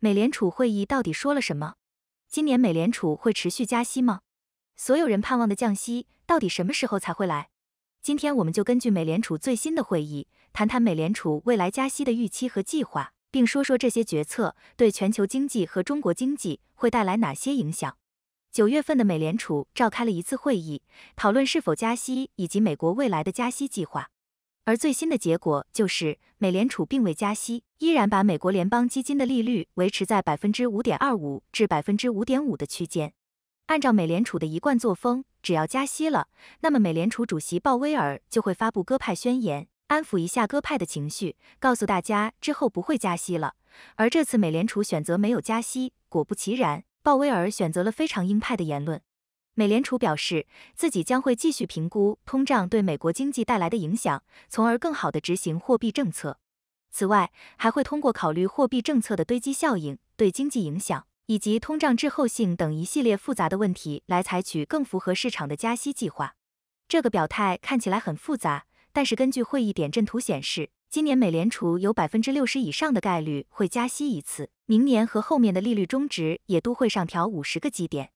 美联储会议到底说了什么？今年美联储会持续加息吗？所有人盼望的降息到底什么时候才会来？今天我们就根据美联储最新的会议，谈谈美联储未来加息的预期和计划，并说说这些决策对全球经济和中国经济会带来哪些影响。九月份的美联储召开了一次会议，讨论是否加息以及美国未来的加息计划。而最新的结果就是，美联储并未加息，依然把美国联邦基金的利率维持在百分之五点二五至百分之五点五的区间。按照美联储的一贯作风，只要加息了，那么美联储主席鲍威尔就会发布鸽派宣言，安抚一下鸽派的情绪，告诉大家之后不会加息了。而这次美联储选择没有加息，果不其然，鲍威尔选择了非常鹰派的言论。美联储表示，自己将会继续评估通胀对美国经济带来的影响，从而更好地执行货币政策。此外，还会通过考虑货币政策的堆积效应对经济影响以及通胀滞后性等一系列复杂的问题来采取更符合市场的加息计划。这个表态看起来很复杂，但是根据会议点阵图显示，今年美联储有百分之六十以上的概率会加息一次，明年和后面的利率中值也都会上调五十个基点。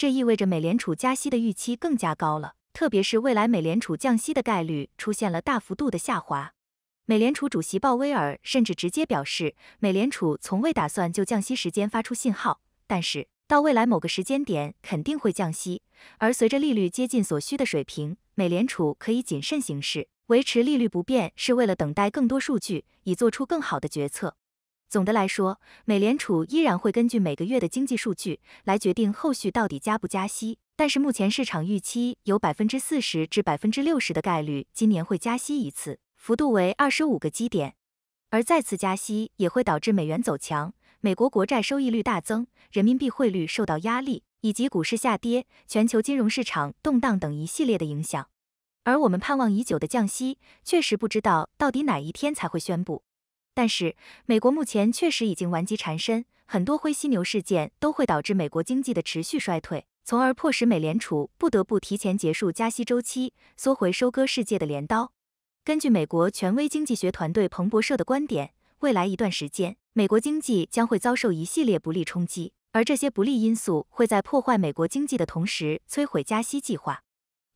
这意味着美联储加息的预期更加高了，特别是未来美联储降息的概率出现了大幅度的下滑。美联储主席鲍威尔甚至直接表示，美联储从未打算就降息时间发出信号，但是到未来某个时间点肯定会降息。而随着利率接近所需的水平，美联储可以谨慎行事，维持利率不变是为了等待更多数据，以做出更好的决策。总的来说，美联储依然会根据每个月的经济数据来决定后续到底加不加息。但是目前市场预期有百分之四十至百分之六十的概率今年会加息一次，幅度为二十五个基点。而再次加息也会导致美元走强，美国国债收益率大增，人民币汇率受到压力，以及股市下跌、全球金融市场动荡等一系列的影响。而我们盼望已久的降息，确实不知道到底哪一天才会宣布。但是，美国目前确实已经顽疾缠身，很多灰犀牛事件都会导致美国经济的持续衰退，从而迫使美联储不得不提前结束加息周期，缩回收割世界的镰刀。根据美国权威经济学团队彭博社的观点，未来一段时间，美国经济将会遭受一系列不利冲击，而这些不利因素会在破坏美国经济的同时，摧毁加息计划。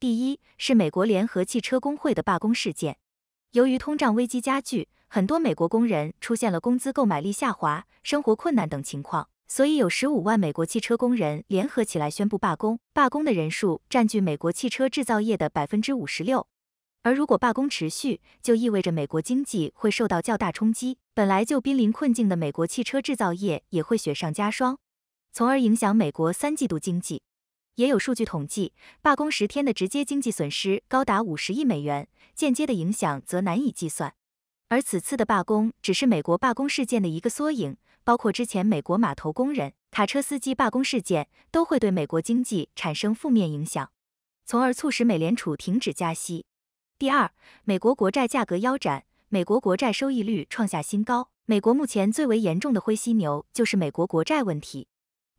第一是美国联合汽车工会的罢工事件，由于通胀危机加剧。很多美国工人出现了工资购买力下滑、生活困难等情况，所以有15万美国汽车工人联合起来宣布罢工。罢工的人数占据美国汽车制造业的56%，而如果罢工持续，就意味着美国经济会受到较大冲击。本来就濒临困境的美国汽车制造业也会雪上加霜，从而影响美国三季度经济。也有数据统计，罢工十天的直接经济损失高达50亿美元，间接的影响则难以计算。而此次的罢工只是美国罢工事件的一个缩影，包括之前美国码头工人、卡车司机罢工事件，都会对美国经济产生负面影响，从而促使美联储停止加息。第二，美国国债价格腰斩，美国国债收益率创下新高。美国目前最为严重的灰犀牛就是美国国债问题。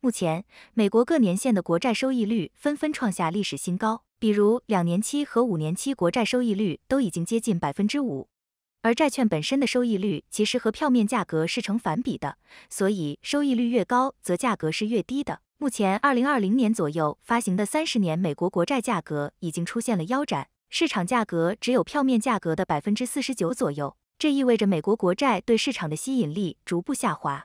目前，美国各年限的国债收益率纷纷创下历史新高，比如两年期和五年期国债收益率都已经接近百分之五。而债券本身的收益率其实和票面价格是成反比的，所以收益率越高，则价格是越低的。目前，二零二零年左右发行的三十年美国国债价格已经出现了腰斩，市场价格只有票面价格的百分之四十九左右。这意味着美国国债对市场的吸引力逐步下滑，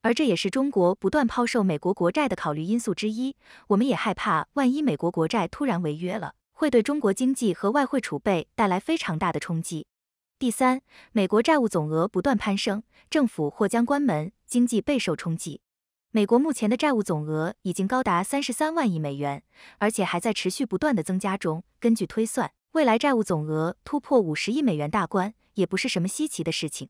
而这也是中国不断抛售美国国债的考虑因素之一。我们也害怕，万一美国国债突然违约了，会对中国经济和外汇储备带来非常大的冲击。第三，美国债务总额不断攀升，政府或将关门，经济备受冲击。美国目前的债务总额已经高达三十三万亿美元，而且还在持续不断的增加中。根据推算，未来债务总额突破五十亿美元大关也不是什么稀奇的事情。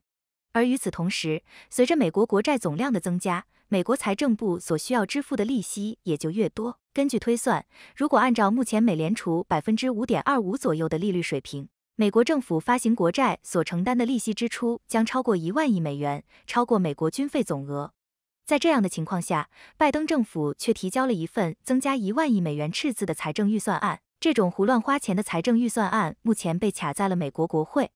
而与此同时，随着美国国债总量的增加，美国财政部所需要支付的利息也就越多。根据推算，如果按照目前美联储百分之五点二五左右的利率水平，美国政府发行国债所承担的利息支出将超过一万亿美元，超过美国军费总额。在这样的情况下，拜登政府却提交了一份增加一万亿美元赤字的财政预算案。这种胡乱花钱的财政预算案目前被卡在了美国国会。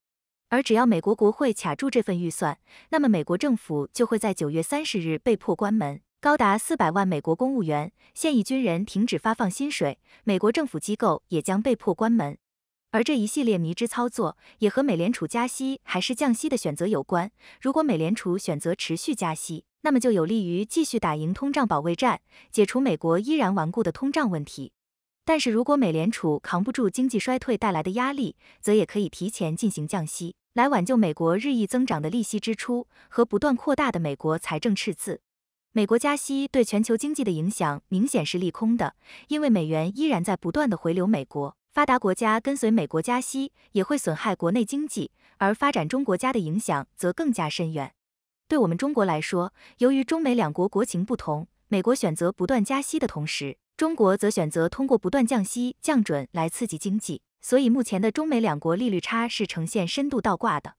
而只要美国国会卡住这份预算，那么美国政府就会在九月三十日被迫关门，高达四百万美国公务员、现役军人停止发放薪水，美国政府机构也将被迫关门。而这一系列迷之操作也和美联储加息还是降息的选择有关。如果美联储选择持续加息，那么就有利于继续打赢通胀保卫战，解除美国依然顽固的通胀问题。但是如果美联储扛不住经济衰退带来的压力，则也可以提前进行降息，来挽救美国日益增长的利息支出和不断扩大的美国财政赤字。美国加息对全球经济的影响明显是利空的，因为美元依然在不断的回流美国。发达国家跟随美国加息，也会损害国内经济，而发展中国家的影响则更加深远。对我们中国来说，由于中美两国国情不同，美国选择不断加息的同时，中国则选择通过不断降息降准来刺激经济，所以目前的中美两国利率差是呈现深度倒挂的。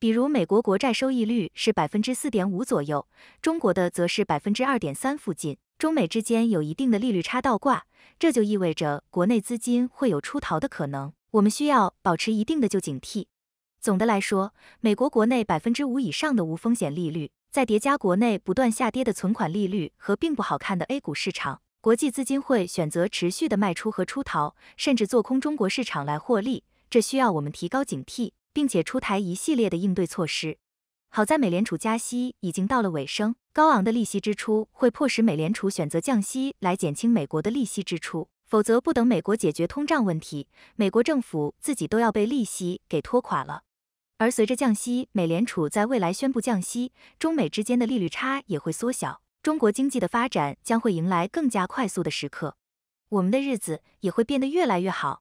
比如，美国国债收益率是百分之四点五左右，中国的则是百分之二点三附近。中美之间有一定的利率差倒挂，这就意味着国内资金会有出逃的可能。我们需要保持一定的就警惕。总的来说，美国国内百分之五以上的无风险利率，在叠加国内不断下跌的存款利率和并不好看的 A 股市场，国际资金会选择持续的卖出和出逃，甚至做空中国市场来获利。这需要我们提高警惕，并且出台一系列的应对措施。好在美联储加息已经到了尾声，高昂的利息支出会迫使美联储选择降息来减轻美国的利息支出，否则不等美国解决通胀问题，美国政府自己都要被利息给拖垮了。而随着降息，美联储在未来宣布降息，中美之间的利率差也会缩小，中国经济的发展将会迎来更加快速的时刻，我们的日子也会变得越来越好。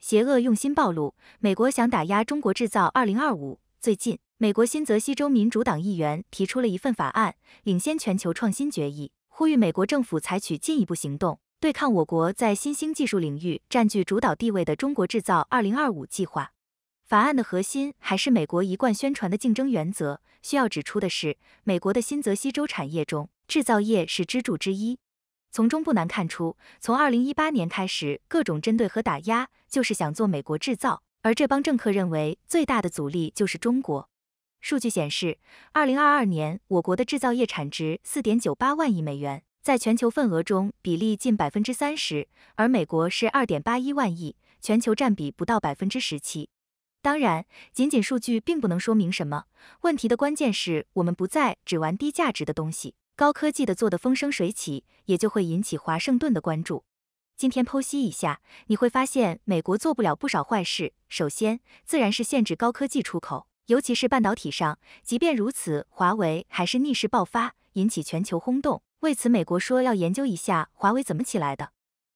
邪恶用心暴露，美国想打压中国制造。二零二五最近。美国新泽西州民主党议员提出了一份法案，领先全球创新决议，呼吁美国政府采取进一步行动，对抗我国在新兴技术领域占据主导地位的中国制造二零二五计划。法案的核心还是美国一贯宣传的竞争原则。需要指出的是，美国的新泽西州产业中，制造业是支柱之一。从中不难看出，从二零一八年开始，各种针对和打压就是想做美国制造，而这帮政客认为最大的阻力就是中国。数据显示，二零二二年我国的制造业产值四点九八万亿美元，在全球份额中比例近百分之三十，而美国是二点八一万亿，全球占比不到百分之十七。当然，仅仅数据并不能说明什么。问题的关键是我们不再只玩低价值的东西，高科技的做得风生水起，也就会引起华盛顿的关注。今天剖析一下，你会发现美国做不了不少坏事。首先，自然是限制高科技出口。尤其是半导体上，即便如此，华为还是逆势爆发，引起全球轰动。为此，美国说要研究一下华为怎么起来的。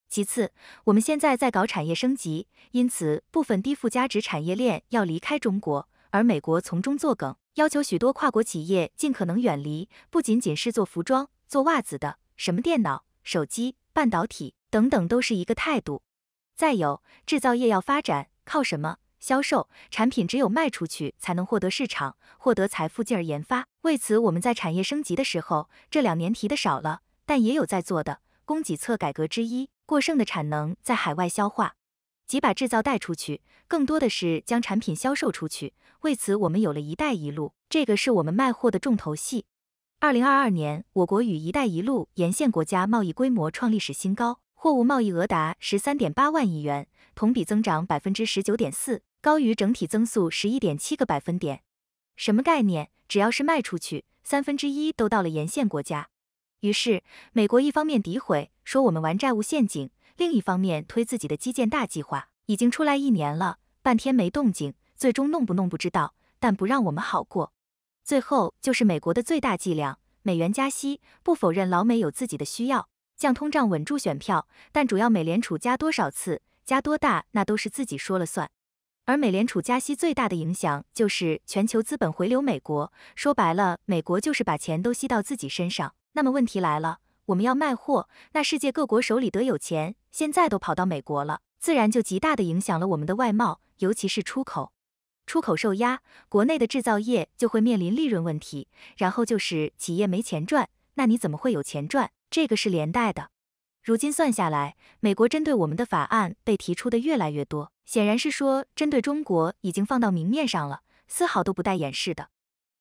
其次，我们现在在搞产业升级，因此部分低附加值产业链要离开中国，而美国从中作梗，要求许多跨国企业尽可能远离，不仅仅是做服装、做袜子的，什么电脑、手机、半导体等等都是一个态度。再有，制造业要发展，靠什么？销售产品只有卖出去才能获得市场，获得财富进而研发。为此，我们在产业升级的时候，这两年提的少了，但也有在做的。供给侧改革之一，过剩的产能在海外消化，即把制造带出去，更多的是将产品销售出去。为此，我们有了一带一路，这个是我们卖货的重头戏。二零二二年，我国与一带一路沿线国家贸易规模创历史新高，货物贸易额达十三点八万亿元，同比增长百分之十九点四。高于整体增速十一点七个百分点，什么概念？只要是卖出去，三分之一都到了沿线国家。于是，美国一方面诋毁说我们玩债务陷阱，另一方面推自己的基建大计划，已经出来一年了，半天没动静，最终弄不弄不知道，但不让我们好过。最后就是美国的最大伎俩，美元加息，不否认老美有自己的需要，降通胀稳住选票，但主要美联储加多少次，加多大，那都是自己说了算。而美联储加息最大的影响就是全球资本回流美国，说白了，美国就是把钱都吸到自己身上。那么问题来了，我们要卖货，那世界各国手里得有钱，现在都跑到美国了，自然就极大的影响了我们的外贸，尤其是出口。出口受压，国内的制造业就会面临利润问题，然后就是企业没钱赚，那你怎么会有钱赚？这个是连带的。如今算下来，美国针对我们的法案被提出的越来越多。显然是说，针对中国已经放到明面上了，丝毫都不带掩饰的。